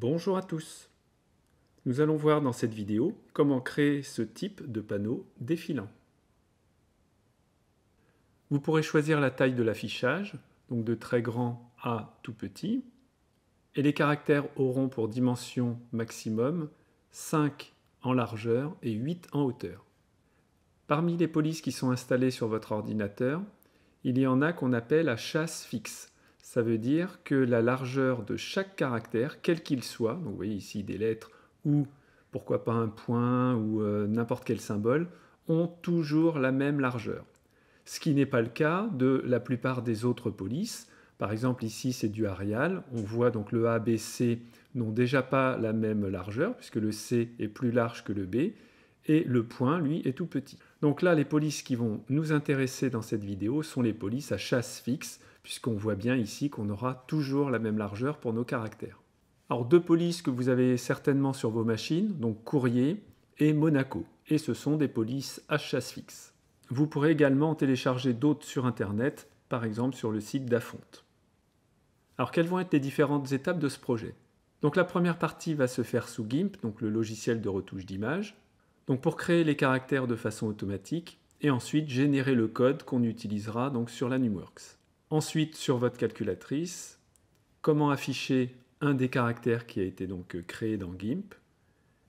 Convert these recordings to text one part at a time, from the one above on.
Bonjour à tous Nous allons voir dans cette vidéo comment créer ce type de panneau défilant. Vous pourrez choisir la taille de l'affichage, donc de très grand à tout petit, et les caractères auront pour dimension maximum 5 en largeur et 8 en hauteur. Parmi les polices qui sont installées sur votre ordinateur, il y en a qu'on appelle à chasse fixe, ça veut dire que la largeur de chaque caractère, quel qu'il soit, vous voyez ici des lettres ou pourquoi pas un point ou euh, n'importe quel symbole, ont toujours la même largeur. Ce qui n'est pas le cas de la plupart des autres polices. Par exemple, ici, c'est du Arial. On voit donc le A, B, C n'ont déjà pas la même largeur, puisque le C est plus large que le B, et le point, lui, est tout petit. Donc là, les polices qui vont nous intéresser dans cette vidéo sont les polices à chasse fixe, puisqu'on voit bien ici qu'on aura toujours la même largeur pour nos caractères. Alors deux polices que vous avez certainement sur vos machines, donc Courrier et Monaco, et ce sont des polices à chasse fixe. Vous pourrez également en télécharger d'autres sur Internet, par exemple sur le site Dafont. Alors quelles vont être les différentes étapes de ce projet Donc la première partie va se faire sous GIMP, donc le logiciel de retouche d'image, donc pour créer les caractères de façon automatique, et ensuite générer le code qu'on utilisera donc sur la NumWorks. Ensuite, sur votre calculatrice, comment afficher un des caractères qui a été donc euh, créé dans GIMP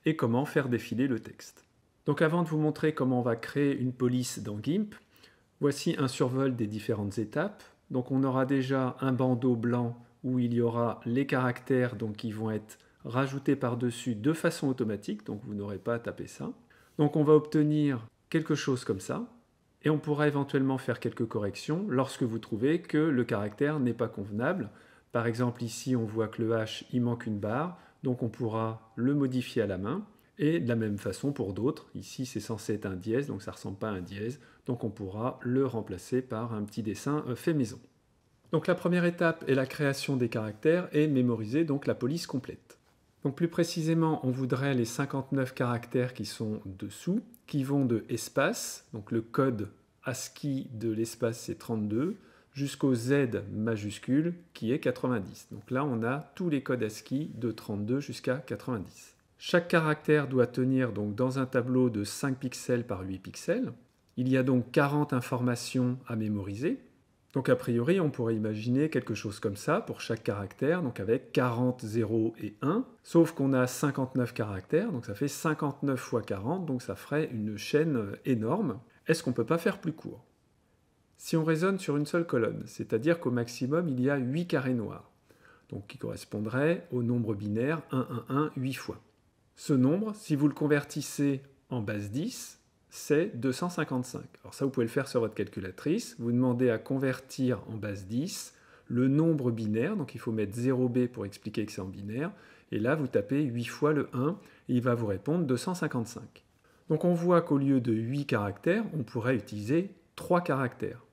et comment faire défiler le texte. Donc avant de vous montrer comment on va créer une police dans GIMP, voici un survol des différentes étapes. Donc on aura déjà un bandeau blanc où il y aura les caractères donc, qui vont être rajoutés par-dessus de façon automatique, donc vous n'aurez pas à taper ça. Donc on va obtenir quelque chose comme ça et on pourra éventuellement faire quelques corrections lorsque vous trouvez que le caractère n'est pas convenable. Par exemple, ici, on voit que le H, il manque une barre, donc on pourra le modifier à la main. Et de la même façon pour d'autres, ici c'est censé être un dièse, donc ça ne ressemble pas à un dièse, donc on pourra le remplacer par un petit dessin euh, fait maison. Donc la première étape est la création des caractères et mémoriser donc la police complète. Donc plus précisément, on voudrait les 59 caractères qui sont dessous, qui vont de espace, donc le code ASCII de l'espace c'est 32, jusqu'au Z majuscule qui est 90. Donc là, on a tous les codes ASCII de 32 jusqu'à 90. Chaque caractère doit tenir donc dans un tableau de 5 pixels par 8 pixels. Il y a donc 40 informations à mémoriser. Donc a priori, on pourrait imaginer quelque chose comme ça pour chaque caractère, donc avec 40, 0 et 1, sauf qu'on a 59 caractères, donc ça fait 59 fois 40, donc ça ferait une chaîne euh, énorme. Est-ce qu'on ne peut pas faire plus court Si on raisonne sur une seule colonne, c'est-à-dire qu'au maximum il y a 8 carrés noirs, donc qui correspondrait au nombre binaire 1, 1, 1, 8 fois. Ce nombre, si vous le convertissez en base 10, c'est 255. Alors ça, vous pouvez le faire sur votre calculatrice. Vous demandez à convertir en base 10 le nombre binaire, donc il faut mettre 0b pour expliquer que c'est en binaire, et là vous tapez 8 fois le 1, et il va vous répondre 255. Donc on voit qu'au lieu de 8 caractères, on pourrait utiliser 3 caractères.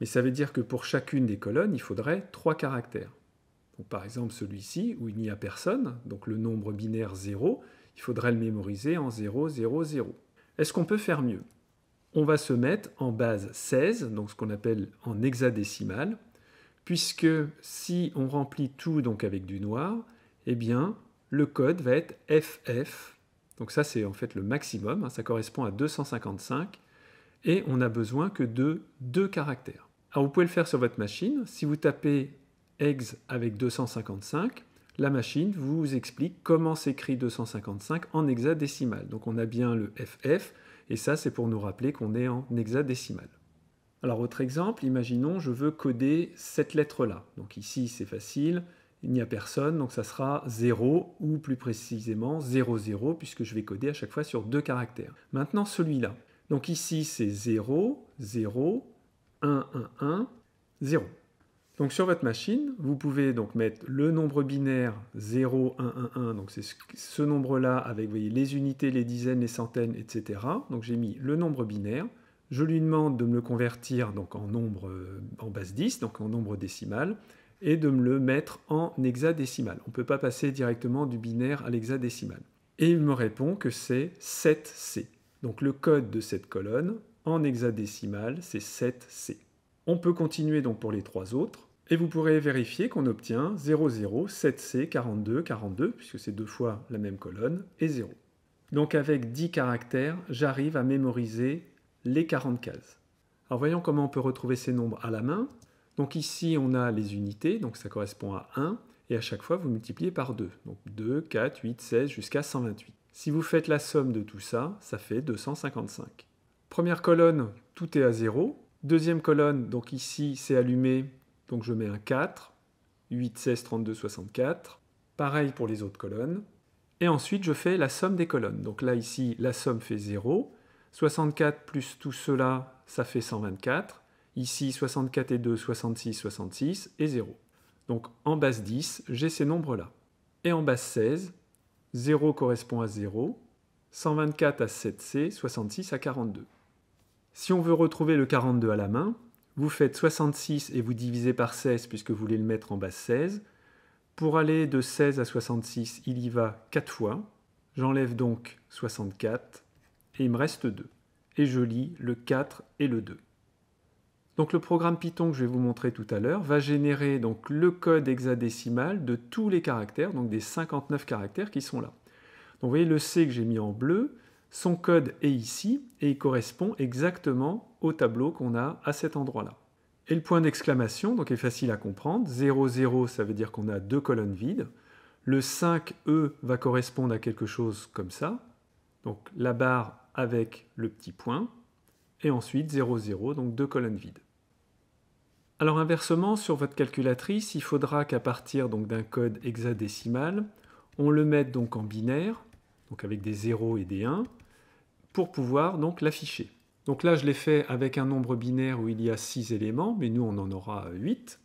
Mais ça veut dire que pour chacune des colonnes, il faudrait 3 caractères. par exemple celui-ci, où il n'y a personne, donc le nombre binaire 0, il faudrait le mémoriser en 0, 0, 0. Est-ce qu'on peut faire mieux On va se mettre en base 16, donc ce qu'on appelle en hexadécimal, puisque si on remplit tout donc avec du noir, eh bien le code va être FF. Donc ça c'est en fait le maximum, hein, ça correspond à 255, et on n'a besoin que de deux caractères. Alors vous pouvez le faire sur votre machine, si vous tapez hex avec 255, la machine vous explique comment s'écrit 255 en hexadécimal. Donc on a bien le FF, et ça c'est pour nous rappeler qu'on est en hexadécimal. Alors autre exemple, imaginons je veux coder cette lettre-là. Donc ici c'est facile, il n'y a personne, donc ça sera 0 ou plus précisément 00 puisque je vais coder à chaque fois sur deux caractères. Maintenant celui-là. Donc ici c'est 0, 0, 1, 1, 1, 0. Donc sur votre machine, vous pouvez donc mettre le nombre binaire 0, 1, 1, 1, donc c'est ce nombre-là avec les unités, les dizaines, les centaines, etc. Donc j'ai mis le nombre binaire, je lui demande de me le convertir donc en nombre euh, en base 10, donc en nombre décimal, et de me le mettre en hexadécimal. On ne peut pas passer directement du binaire à l'hexadécimal. Et il me répond que c'est 7C. Donc le code de cette colonne en hexadécimal, c'est 7C. On peut continuer donc pour les trois autres. Et vous pourrez vérifier qu'on obtient 0, 0, 7C, 42, 42, puisque c'est deux fois la même colonne, et 0. Donc avec 10 caractères, j'arrive à mémoriser les 40 cases. Alors voyons comment on peut retrouver ces nombres à la main. Donc ici, on a les unités, donc ça correspond à 1, et à chaque fois, vous multipliez par 2. Donc 2, 4, 8, 16, jusqu'à 128. Si vous faites la somme de tout ça, ça fait 255. Première colonne, tout est à 0. Deuxième colonne, donc ici, c'est allumé, donc je mets un 4, 8, 16, 32, 64. Pareil pour les autres colonnes. Et ensuite, je fais la somme des colonnes. Donc là, ici, la somme fait 0. 64 plus tout cela, ça fait 124. Ici, 64 et 2, 66, 66 et 0. Donc en base 10, j'ai ces nombres-là. Et en base 16, 0 correspond à 0, 124 à 7C, 66 à 42. Si on veut retrouver le 42 à la main, vous faites 66 et vous divisez par 16 puisque vous voulez le mettre en base 16. Pour aller de 16 à 66, il y va 4 fois. J'enlève donc 64 et il me reste 2. Et je lis le 4 et le 2. Donc le programme Python que je vais vous montrer tout à l'heure va générer donc le code hexadécimal de tous les caractères, donc des 59 caractères qui sont là. Donc vous voyez le C que j'ai mis en bleu, son code est ici et il correspond exactement au tableau qu'on a à cet endroit-là. Et le point d'exclamation donc est facile à comprendre. 0, 0, ça veut dire qu'on a deux colonnes vides. Le 5E va correspondre à quelque chose comme ça. Donc la barre avec le petit point. Et ensuite 0, 0, donc deux colonnes vides. Alors inversement, sur votre calculatrice, il faudra qu'à partir d'un code hexadécimal, on le mette donc en binaire, donc avec des 0 et des 1, pour pouvoir donc l'afficher. Donc là, je l'ai fait avec un nombre binaire où il y a 6 éléments, mais nous, on en aura 8.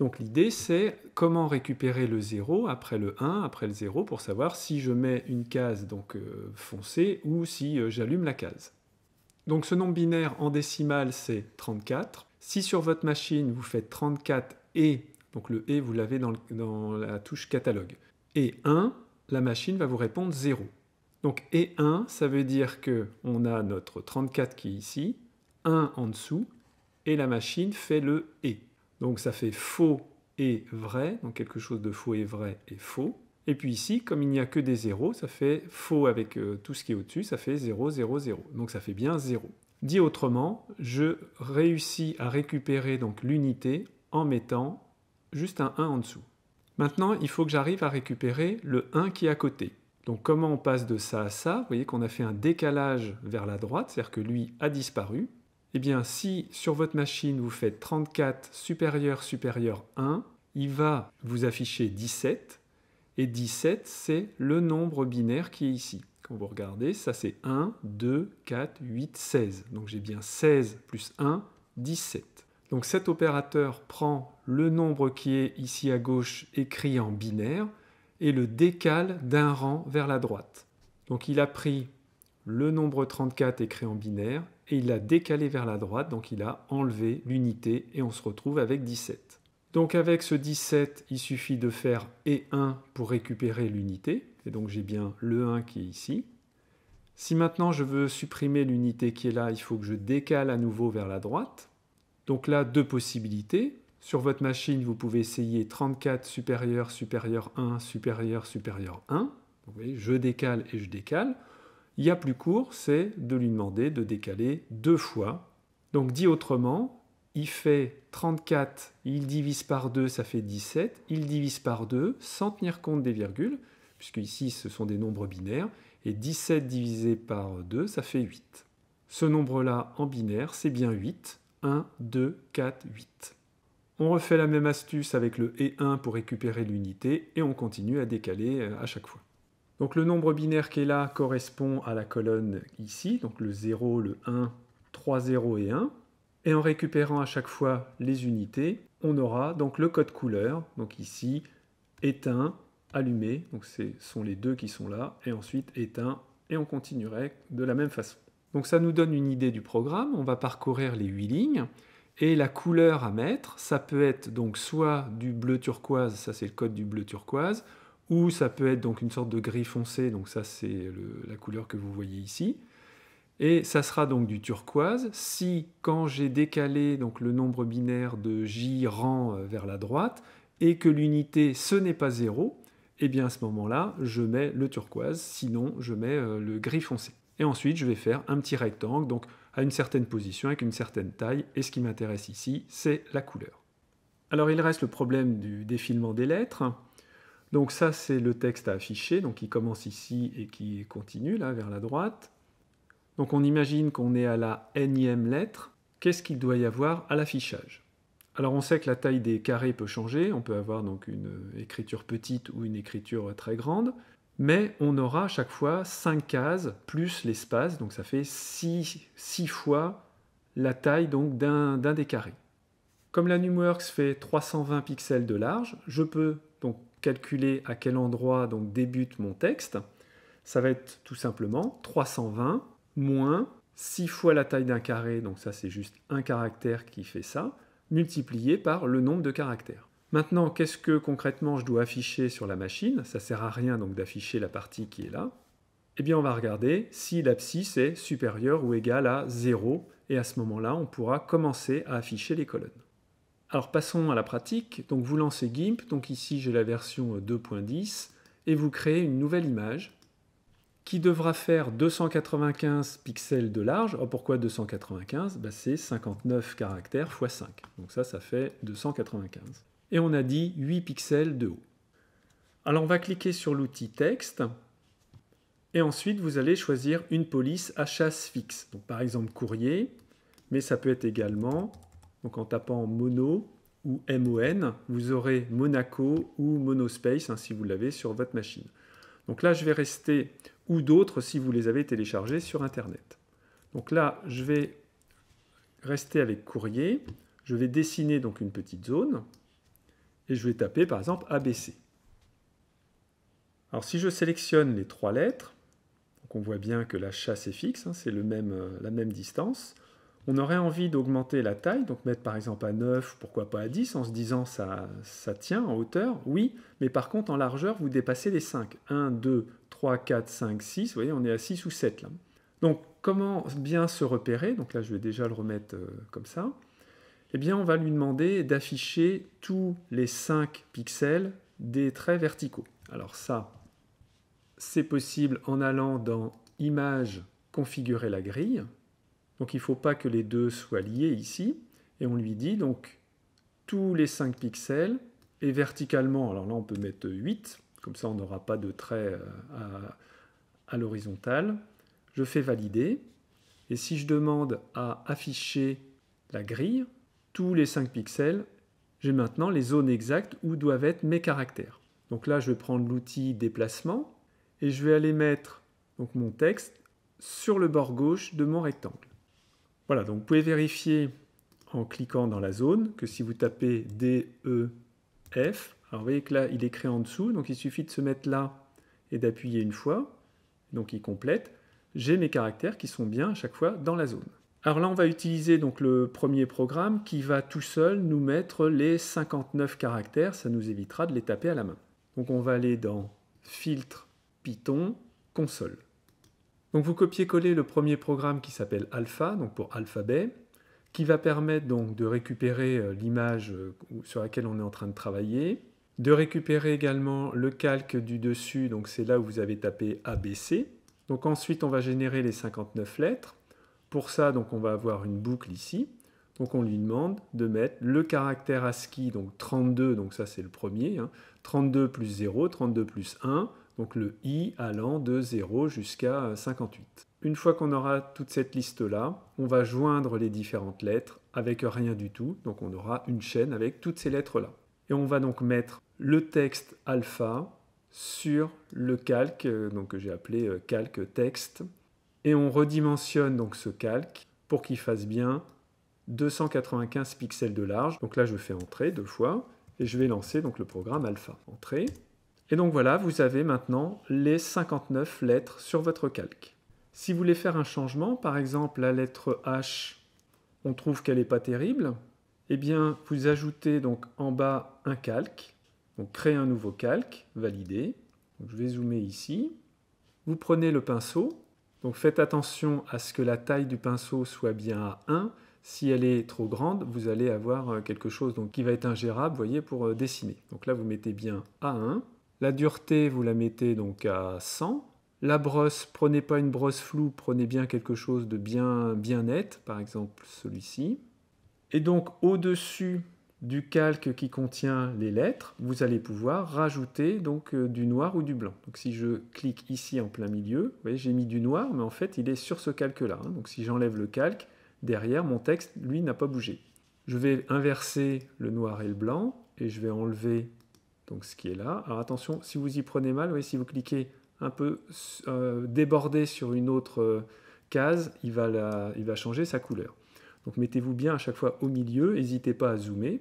Donc l'idée, c'est comment récupérer le 0 après le 1, après le 0, pour savoir si je mets une case donc euh, foncée ou si euh, j'allume la case. Donc ce nombre binaire en décimal c'est 34. Si sur votre machine, vous faites 34 et, donc le et, vous l'avez dans, dans la touche catalogue, et 1, la machine va vous répondre 0. Donc E1, ça veut dire que on a notre 34 qui est ici, 1 en dessous, et la machine fait le E. Donc ça fait faux et vrai, donc quelque chose de faux et vrai et faux. Et puis ici, comme il n'y a que des zéros, ça fait faux avec euh, tout ce qui est au-dessus, ça fait 0, 0, 0. Donc ça fait bien 0. Dit autrement, je réussis à récupérer l'unité en mettant juste un 1 en dessous. Maintenant, il faut que j'arrive à récupérer le 1 qui est à côté. Donc comment on passe de ça à ça Vous voyez qu'on a fait un décalage vers la droite, c'est-à-dire que lui a disparu. Eh bien, si sur votre machine vous faites 34 supérieur supérieur 1, il va vous afficher 17. Et 17, c'est le nombre binaire qui est ici. Quand vous regardez, ça c'est 1, 2, 4, 8, 16. Donc j'ai bien 16 plus 1, 17. Donc cet opérateur prend le nombre qui est ici à gauche écrit en binaire, et le décale d'un rang vers la droite. Donc il a pris le nombre 34 écrit en binaire et il l'a décalé vers la droite, donc il a enlevé l'unité et on se retrouve avec 17. Donc avec ce 17, il suffit de faire et 1 pour récupérer l'unité, et donc j'ai bien le 1 qui est ici. Si maintenant je veux supprimer l'unité qui est là, il faut que je décale à nouveau vers la droite. Donc là, deux possibilités. Sur votre machine, vous pouvez essayer 34 supérieur, supérieur 1, supérieur, supérieur 1. vous voyez, je décale et je décale. Il y a plus court, c'est de lui demander de décaler deux fois. Donc dit autrement, il fait 34, il divise par 2, ça fait 17, il divise par 2 sans tenir compte des virgules, puisque ici ce sont des nombres binaires, et 17 divisé par 2, ça fait 8. Ce nombre-là en binaire, c'est bien 8, 1, 2, 4, 8. On refait la même astuce avec le et 1 pour récupérer l'unité et on continue à décaler euh, à chaque fois. Donc le nombre binaire qui est là correspond à la colonne ici, donc le 0, le 1, 3, 0 et 1. Et en récupérant à chaque fois les unités, on aura donc le code couleur, donc ici éteint, allumé, donc ce sont les deux qui sont là, et ensuite éteint, et on continuerait de la même façon. Donc ça nous donne une idée du programme, on va parcourir les 8 lignes. Et la couleur à mettre, ça peut être donc soit du bleu turquoise, ça c'est le code du bleu turquoise, ou ça peut être donc une sorte de gris foncé, donc ça c'est la couleur que vous voyez ici. Et ça sera donc du turquoise si, quand j'ai décalé donc le nombre binaire de j rang euh, vers la droite et que l'unité ce n'est pas 0, eh bien à ce moment-là, je mets le turquoise, sinon je mets euh, le gris foncé. Et ensuite, je vais faire un petit rectangle, donc à une certaine position, avec une certaine taille. Et ce qui m'intéresse ici, c'est la couleur. Alors il reste le problème du défilement des lettres. Donc ça, c'est le texte à afficher, donc qui commence ici et qui continue, là, vers la droite. Donc on imagine qu'on est à la énième lettre. Qu'est-ce qu'il doit y avoir à l'affichage Alors on sait que la taille des carrés peut changer. On peut avoir donc une écriture petite ou une écriture très grande mais on aura à chaque fois 5 cases plus l'espace, donc ça fait 6, fois la taille d'un des carrés. Comme la NumWorks fait 320 pixels de large, je peux donc calculer à quel endroit donc débute mon texte. Ça va être tout simplement 320 moins 6 fois la taille d'un carré, donc ça c'est juste un caractère qui fait ça, multiplié par le nombre de caractères. Maintenant, qu'est-ce que concrètement je dois afficher sur la machine Ça ne sert à rien donc d'afficher la partie qui est là. Eh bien, on va regarder si l'abscisse est supérieure ou égale à 0, et à ce moment-là, on pourra commencer à afficher les colonnes. Alors passons à la pratique. Donc vous lancez GIMP, donc ici j'ai la version 2.10, et vous créez une nouvelle image qui devra faire 295 pixels de large. Oh, pourquoi 295 bah, C'est 59 caractères x 5. Donc ça, ça fait 295 et on a dit 8 pixels de haut. Alors on va cliquer sur l'outil texte et ensuite vous allez choisir une police à chasse fixe. Donc par exemple courrier, mais ça peut être également, donc en tapant mono ou MON, vous aurez Monaco ou Monospace hein, si vous l'avez sur votre machine. Donc là je vais rester ou d'autres si vous les avez téléchargés sur internet. Donc là je vais rester avec courrier, je vais dessiner donc une petite zone et je vais taper par exemple ABC. Alors si je sélectionne les trois lettres, on voit bien que la chasse est fixe, hein, c'est euh, la même distance, on aurait envie d'augmenter la taille, donc mettre par exemple à 9, pourquoi pas à 10, en se disant ça, ça tient en hauteur, oui, mais par contre en largeur, vous dépassez les 5. 1, 2, 3, 4, 5, 6, vous voyez, on est à 6 ou 7 là. Donc comment bien se repérer Donc là, je vais déjà le remettre euh, comme ça. Eh bien on va lui demander d'afficher tous les 5 pixels des traits verticaux. Alors ça, c'est possible en allant dans Image, Configurer la grille. Donc il ne faut pas que les deux soient liés ici. Et on lui dit donc tous les 5 pixels et verticalement, alors là on peut mettre 8, comme ça on n'aura pas de traits euh, à l'horizontale. Je fais valider. Et si je demande à afficher la grille, tous les 5 pixels, j'ai maintenant les zones exactes où doivent être mes caractères. Donc là, je vais prendre l'outil déplacement et je vais aller mettre donc, mon texte sur le bord gauche de mon rectangle. Voilà, donc vous pouvez vérifier en cliquant dans la zone que si vous tapez D, E, F, alors vous voyez que là, il est créé en dessous, donc il suffit de se mettre là et d'appuyer une fois, donc il complète. J'ai mes caractères qui sont bien à chaque fois dans la zone. Alors là, on va utiliser donc le premier programme qui va tout seul nous mettre les 59 caractères. Ça nous évitera de les taper à la main. Donc on va aller dans Filtre, Python, Console. Donc vous copiez-collez le premier programme qui s'appelle Alpha, donc pour alphabet, qui va permettre donc de récupérer euh, l'image euh, sur laquelle on est en train de travailler, de récupérer également le calque du dessus, donc c'est là où vous avez tapé ABC. Donc ensuite, on va générer les 59 lettres. Pour ça, donc, on va avoir une boucle ici. Donc on lui demande de mettre le caractère ASCII, donc 32, donc ça c'est le premier, 32 hein. plus 0, 32 plus 1, donc le i allant de 0 jusqu'à 58. Une fois qu'on aura toute cette liste-là, on va joindre les différentes lettres avec rien du tout, donc on aura une chaîne avec toutes ces lettres-là. Et on va donc mettre le texte alpha sur le calque, euh, donc que j'ai appelé euh, calque texte, et on redimensionne donc ce calque pour qu'il fasse bien 295 pixels de large. Donc là, je fais entrer deux fois et je vais lancer donc le programme alpha. Entrée. Et donc voilà, vous avez maintenant les 59 lettres sur votre calque. Si vous voulez faire un changement, par exemple la lettre H, on trouve qu'elle n'est pas terrible, eh bien vous ajoutez donc en bas un calque, donc créer un nouveau calque, valider. je vais zoomer ici. Vous prenez le pinceau donc faites attention à ce que la taille du pinceau soit bien à 1. Si elle est trop grande, vous allez avoir euh, quelque chose qui va être ingérable voyez, pour euh, dessiner. Donc là, vous mettez bien à 1. La dureté, vous la mettez donc à 100. La brosse, prenez pas une brosse floue, prenez bien quelque chose de bien, bien net, par exemple celui-ci. Et donc au-dessus du calque qui contient les lettres, vous allez pouvoir rajouter donc euh, du noir ou du blanc. Donc si je clique ici en plein milieu, voyez, j'ai mis du noir, mais en fait, il est sur ce calque-là. Hein. Donc si j'enlève le calque, derrière, mon texte, lui, n'a pas bougé. Je vais inverser le noir et le blanc, et je vais enlever donc ce qui est là. Alors attention, si vous y prenez mal, si vous cliquez un peu euh, débordé sur une autre euh, case, il va changer sa couleur. Donc mettez-vous bien à chaque fois au milieu, n'hésitez pas à zoomer.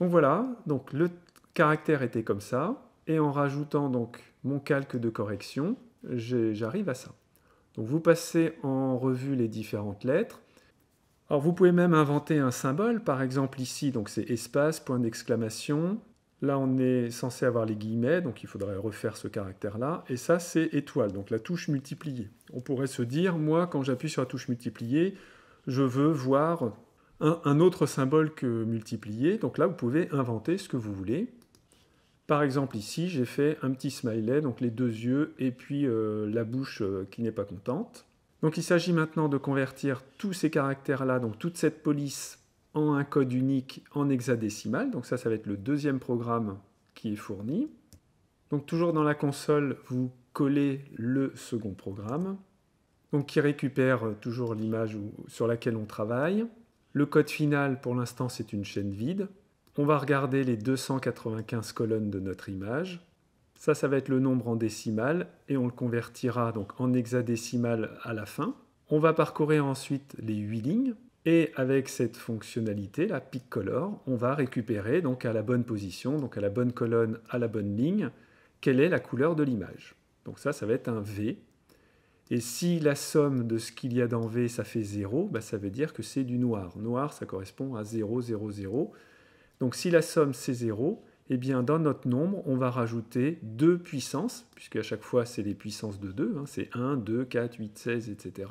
Donc voilà, donc le caractère était comme ça, et en rajoutant donc mon calque de correction, j'arrive à ça. Donc vous passez en revue les différentes lettres. Alors vous pouvez même inventer un symbole, par exemple ici, donc c'est espace, point d'exclamation. Là on est censé avoir les guillemets, donc il faudrait refaire ce caractère-là. Et ça c'est étoile, donc la touche multipliée. On pourrait se dire, moi quand j'appuie sur la touche multipliée, je veux voir un, autre symbole que multiplier. Donc là, vous pouvez inventer ce que vous voulez. Par exemple, ici, j'ai fait un petit smiley, donc les deux yeux et puis euh, la bouche euh, qui n'est pas contente. Donc il s'agit maintenant de convertir tous ces caractères-là, donc toute cette police, en un code unique en hexadécimal. Donc ça, ça va être le deuxième programme qui est fourni. Donc toujours dans la console, vous collez le second programme qui récupère euh, toujours l'image sur laquelle on travaille. Le code final, pour l'instant, c'est une chaîne vide. On va regarder les 295 colonnes de notre image. Ça, ça va être le nombre en décimal et on le convertira donc en hexadécimal à la fin. On va parcourir ensuite les 8 lignes et avec cette fonctionnalité, la pick color, on va récupérer donc à la bonne position, donc à la bonne colonne, à la bonne ligne, quelle est la couleur de l'image. Donc ça, ça va être un V et si la somme de ce qu'il y a dans V, ça fait 0, bah, ça veut dire que c'est du noir. Noir, ça correspond à 0, 0, 0. Donc si la somme, c'est 0, eh bien dans notre nombre, on va rajouter 2 puissances, puisque à chaque fois, c'est des puissances de 2. Hein, c'est 1, 2, 4, 8, 16, etc.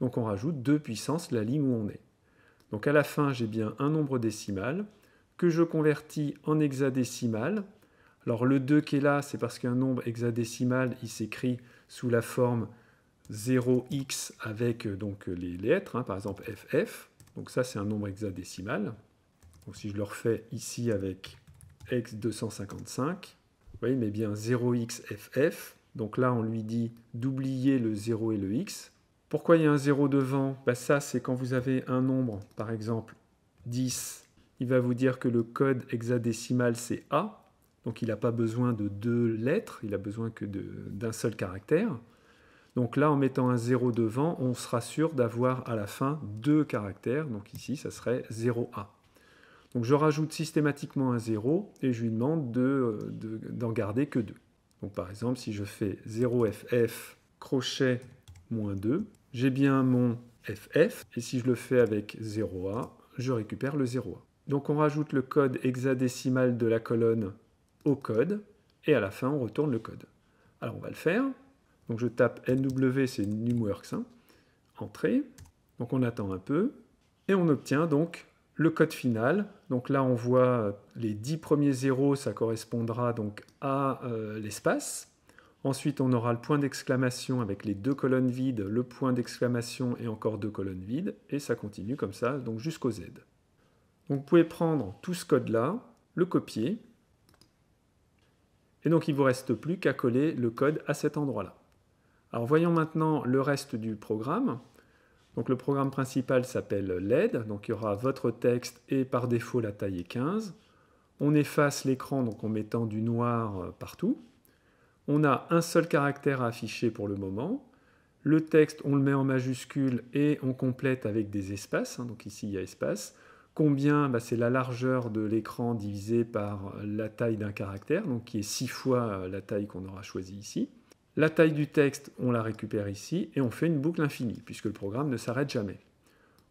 Donc on rajoute 2 puissances la ligne où on est. Donc à la fin, j'ai bien un nombre décimal que je convertis en hexadécimal. Alors le 2 qui est là, c'est parce qu'un nombre hexadécimal, il s'écrit sous la forme 0x avec euh, donc euh, les lettres, hein, par exemple ff. Donc ça, c'est un nombre hexadécimal. Donc si je le refais ici avec x255, vous voyez, mais bien 0xff. Donc là, on lui dit d'oublier le 0 et le x. Pourquoi il y a un 0 devant bah, Ça, c'est quand vous avez un nombre, par exemple 10, il va vous dire que le code hexadécimal, c'est A. Donc il n'a pas besoin de deux lettres, il a besoin que d'un seul caractère. Donc là, en mettant un 0 devant, on sera sûr d'avoir à la fin deux caractères. Donc ici, ça serait 0A. Donc je rajoute systématiquement un 0 et je lui demande d'en garder que deux. Donc par exemple, si je fais 0FF crochet moins 2, j'ai bien mon FF. Et si je le fais avec 0A, je récupère le 0A. Donc on rajoute le code hexadécimal de la colonne au code et à la fin, on retourne le code. Alors on va le faire. Donc je tape NW, c'est NumWorks, entrée. Donc on attend un peu et on obtient donc le code final. Donc là on voit euh, les dix premiers zéros, ça correspondra donc à euh, l'espace. Ensuite on aura le point d'exclamation avec les deux colonnes vides, le point d'exclamation et encore deux colonnes vides. Et ça continue comme ça, donc jusqu'au Z. Donc vous pouvez prendre tout ce code-là, le copier. Et donc il ne vous reste plus qu'à coller le code à cet endroit-là. Alors voyons maintenant le reste du programme. Donc le programme principal s'appelle LED, donc il y aura votre texte et par défaut la taille est 15. On efface l'écran donc en mettant du noir euh, partout. On a un seul caractère à afficher pour le moment. Le texte, on le met en majuscule et on complète avec des espaces. Hein, donc ici, il y a espace. Combien bah, C'est la largeur de l'écran divisé par la taille d'un caractère, donc qui est 6 fois euh, la taille qu'on aura choisie ici. La taille du texte, on la récupère ici et on fait une boucle infinie puisque le programme ne s'arrête jamais.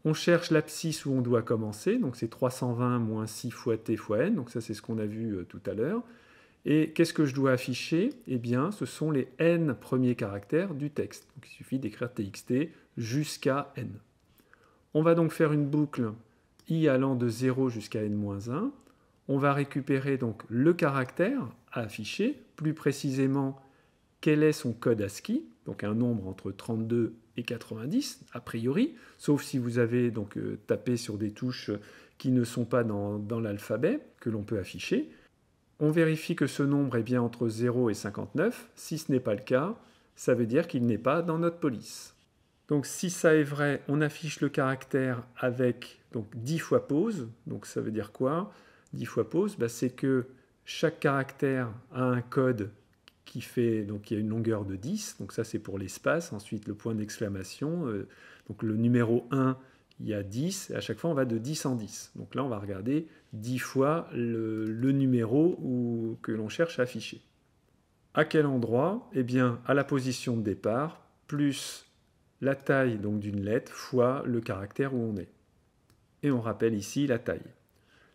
On cherche l'abscisse où on doit commencer, donc c'est 320 moins 6 fois t fois n, donc ça c'est ce qu'on a vu euh, tout à l'heure. Et qu'est-ce que je dois afficher Eh bien, ce sont les n premiers caractères du texte. il suffit d'écrire txt jusqu'à n. On va donc faire une boucle i allant de 0 jusqu'à n-1. On va récupérer donc le caractère à afficher, plus précisément quel est son code ASCII, donc un nombre entre 32 et 90 a priori, sauf si vous avez donc euh, tapé sur des touches qui ne sont pas dans, l'alphabet que l'on peut afficher. On vérifie que ce nombre est bien entre 0 et 59. Si ce n'est pas le cas, ça veut dire qu'il n'est pas dans notre police. Donc si ça est vrai, on affiche le caractère avec donc, 10 fois pause. Donc ça veut dire quoi 10 fois pause, bah, c'est que chaque caractère a un code qui fait donc il y a une longueur de 10, donc ça c'est pour l'espace, ensuite le point d'exclamation, euh, donc le numéro 1 il y a 10, et à chaque fois on va de 10 en 10. Donc là on va regarder 10 fois le, numéro que l'on cherche à afficher. À quel endroit Eh bien à la position de départ, plus la taille donc d'une lettre fois le caractère où on est. Et on rappelle ici la taille.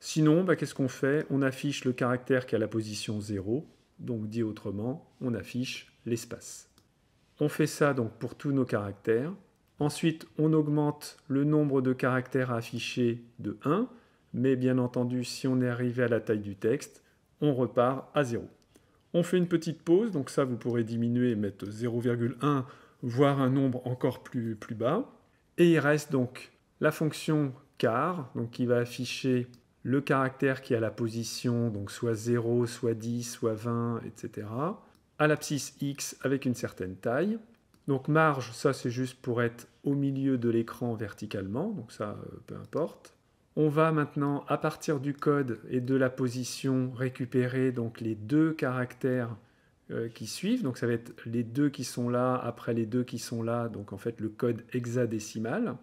Sinon, bah, qu'est-ce qu'on fait On affiche le caractère qui a la position 0, donc dit autrement, on affiche l'espace. On fait ça donc pour tous nos caractères. Ensuite, on augmente le nombre de caractères à afficher de 1, mais bien entendu, si on est arrivé à la taille du texte, on repart à 0. On fait une petite pause, donc ça vous pourrez diminuer et mettre 0,1, voire un nombre encore plus, plus bas. Et il reste donc la fonction car, donc qui va afficher le caractère qui a la position, donc soit 0, soit 10, soit 20, etc., à l'abscisse X avec une certaine taille. Donc marge, ça c'est juste pour être au milieu de l'écran verticalement, donc ça euh, peu importe. On va maintenant, à partir du code et de la position, récupérer donc les deux caractères euh, qui suivent. Donc ça va être les deux qui sont là, après les deux qui sont là, donc en fait le code hexadécimal.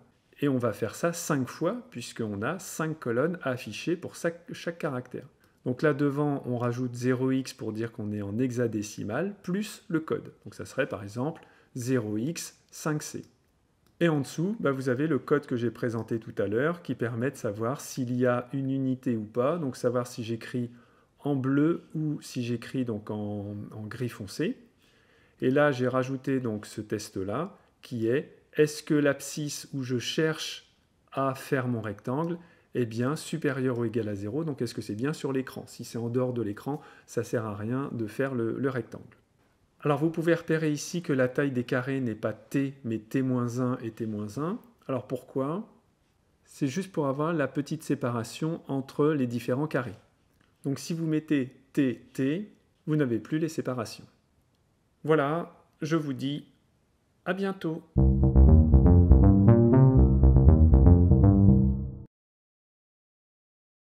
Et on va faire ça 5 fois, puisqu'on a 5 colonnes à afficher pour chaque, caractère. Donc là devant, on rajoute 0x pour dire qu'on est en hexadécimal, plus le code. Donc ça serait par exemple 0x5c. Et en dessous, bah, vous avez le code que j'ai présenté tout à l'heure qui permet de savoir s'il y a une unité ou pas, donc savoir si j'écris en bleu ou si j'écris donc en, en, gris foncé. Et là, j'ai rajouté donc ce test-là qui est est-ce que l'abscisse où je cherche à faire mon rectangle est bien supérieur ou égal à 0 Donc est-ce que c'est bien sur l'écran Si c'est en dehors de l'écran, ça ne sert à rien de faire le, le, rectangle. Alors vous pouvez repérer ici que la taille des carrés n'est pas t, mais t-1 et t-1. Alors pourquoi C'est juste pour avoir la petite séparation entre les différents carrés. Donc si vous mettez t, t, vous n'avez plus les séparations. Voilà, je vous dis à bientôt.